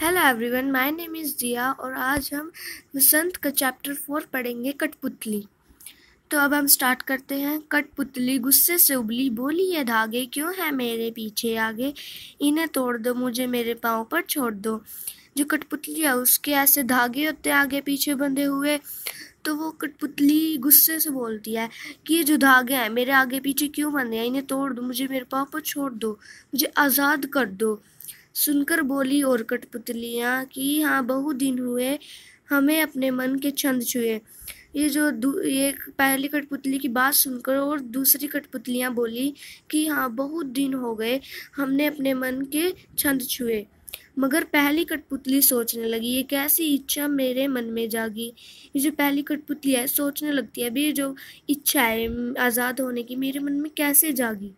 hello everyone my name is Diya और आज हम वसंत का चैप्टर फोर पढ़ेंगे कठपुतली तो अब हम स्टार्ट करते हैं कठपुतली गुस्से से उबली बोली ये धागे क्यों है मेरे पीछे आगे इन्हें तोड़ दो मुझे मेरे पाँव पर छोड़ दो जो कठपुतली है उसके ऐसे धागे होते हैं आगे पीछे बंधे हुए तो वो कठपुतली गुस्से से बोलती है कि ये जो धागे हैं मेरे आगे पीछे क्यों बंधे हैं इन्हें तोड़ दो मुझे मेरे पाँव पर छोड़ दो मुझे आज़ाद कर दो सुनकर बोली और कठपुतलियाँ कि हाँ बहुत दिन हुए हमें अपने मन के छंद छुए ये जो ये पहली कठपुतली की बात सुनकर और दूसरी कठपुतलियाँ बोली कि हाँ बहुत दिन हो गए हमने अपने मन के छंद छुए मगर पहली कठपुतली सोचने लगी ये कैसी इच्छा मेरे मन में जागी ये जो पहली कठपुतली है सोचने लगती है अभी ये जो इच्छा है आज़ाद होने की मेरे मन में कैसे जागी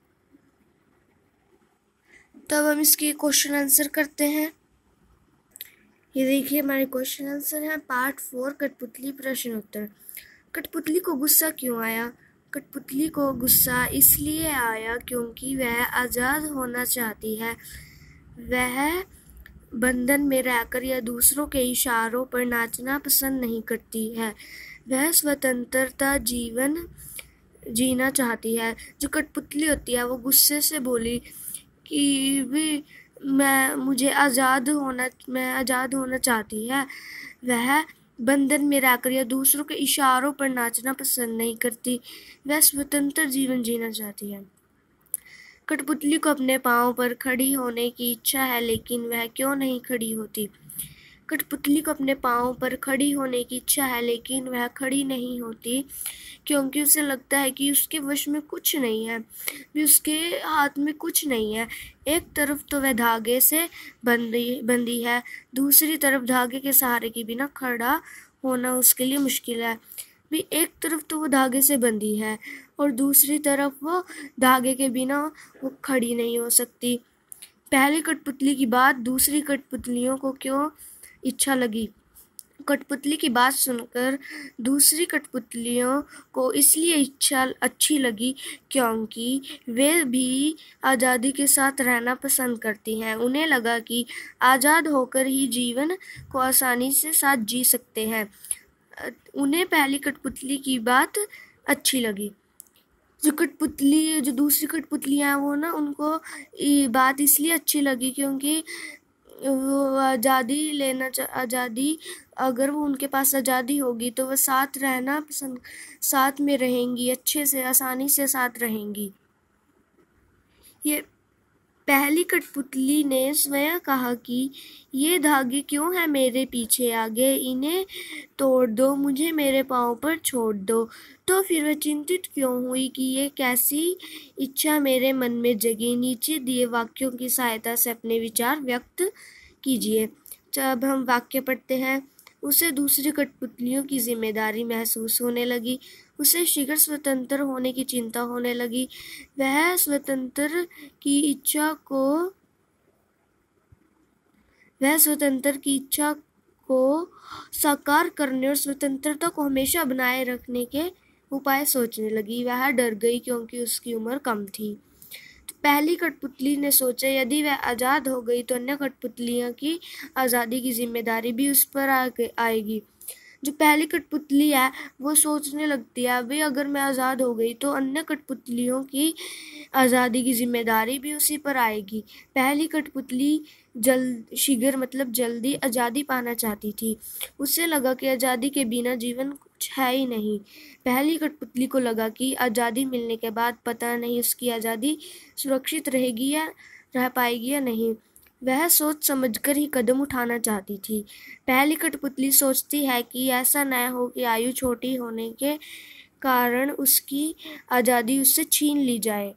तब हम इसके क्वेश्चन आंसर करते हैं ये देखिए हमारे क्वेश्चन आंसर है पार्ट फोर कठपुतली प्रश्न उत्तर कठपुतली को गुस्सा क्यों आया कठपुतली को गुस्सा इसलिए आया क्योंकि वह आज़ाद होना चाहती है वह बंधन में रहकर या दूसरों के इशारों पर नाचना पसंद नहीं करती है वह स्वतंत्रता जीवन जीना चाहती है जो कठपुतली होती है वो गुस्से से बोली कि भी मैं मुझे आज़ाद होना मैं आज़ाद होना चाहती है वह बंधन में रहकर या दूसरों के इशारों पर नाचना पसंद नहीं करती वह स्वतंत्र जीवन जीना चाहती है कठपुतली को अपने पाँव पर खड़ी होने की इच्छा है लेकिन वह क्यों नहीं खड़ी होती कठपुतली को अपने पाँव पर खड़ी होने की इच्छा है लेकिन वह खड़ी नहीं होती क्योंकि उसे लगता है कि उसके वश में कुछ नहीं है भी उसके हाथ में कुछ नहीं है एक तरफ तो वह धागे से बंदी बंदी है दूसरी तरफ धागे के सहारे के बिना खड़ा होना उसके लिए मुश्किल है भी एक तरफ तो वो धागे से बंधी है और दूसरी तरफ वो धागे के बिना वो खड़ी नहीं हो सकती पहली कठपुतली की बात दूसरी कठपुतलियों को क्यों इच्छा लगी कठपुतली की बात सुनकर दूसरी कठपुतलियों को इसलिए इच्छा अच्छी लगी क्योंकि वे भी आज़ादी के साथ रहना पसंद करती हैं उन्हें लगा कि आज़ाद होकर ही जीवन को आसानी से साथ जी सकते हैं उन्हें पहली कठपुतली की बात अच्छी लगी जो कठपुतली जो दूसरी कठपुतलियाँ हैं वो ना उनको बात इसलिए अच्छी लगी क्योंकि आज़ादी लेना आज़ादी अगर वो उनके पास आज़ादी होगी तो वह साथ रहना पसंद साथ में रहेंगी अच्छे से आसानी से साथ रहेंगी ये पहली कठपुतली ने स्वयं कहा कि ये धागे क्यों हैं मेरे पीछे आगे इन्हें तोड़ दो मुझे मेरे पाँव पर छोड़ दो तो फिर वह चिंतित क्यों हुई कि ये कैसी इच्छा मेरे मन में जगी नीचे दिए वाक्यों की सहायता से अपने विचार व्यक्त कीजिए जब हम वाक्य पढ़ते हैं उसे दूसरी कठपुतलियों की जिम्मेदारी महसूस होने लगी उसे शीघ्र स्वतंत्र होने की चिंता होने लगी वह स्वतंत्र की इच्छा को वह स्वतंत्र की इच्छा को साकार करने और स्वतंत्रता को हमेशा बनाए रखने के उपाय सोचने लगी वह डर गई क्योंकि उसकी उम्र कम थी तो पहली कठपुतली ने सोचा यदि वह आज़ाद हो गई तो अन्य कठपुतलियों की आज़ादी की जिम्मेदारी भी उस पर आ आएगी जो पहली कठपुतली है वो सोचने लगती है अभी अगर मैं आज़ाद हो गई तो अन्य कठपुतलियों की आज़ादी की जिम्मेदारी भी उसी पर आएगी पहली कठपुतली जल्द शीघ्र मतलब जल्दी आज़ादी पाना चाहती थी उसे लगा कि आज़ादी के बिना जीवन कुछ है ही नहीं पहली कठपुतली को लगा कि आज़ादी मिलने के बाद पता नहीं उसकी आज़ादी सुरक्षित रहेगी या रह पाएगी या नहीं वह सोच समझकर ही कदम उठाना चाहती थी पहली कठपुतली सोचती है कि ऐसा न हो कि आयु छोटी होने के कारण उसकी आज़ादी उससे छीन ली जाए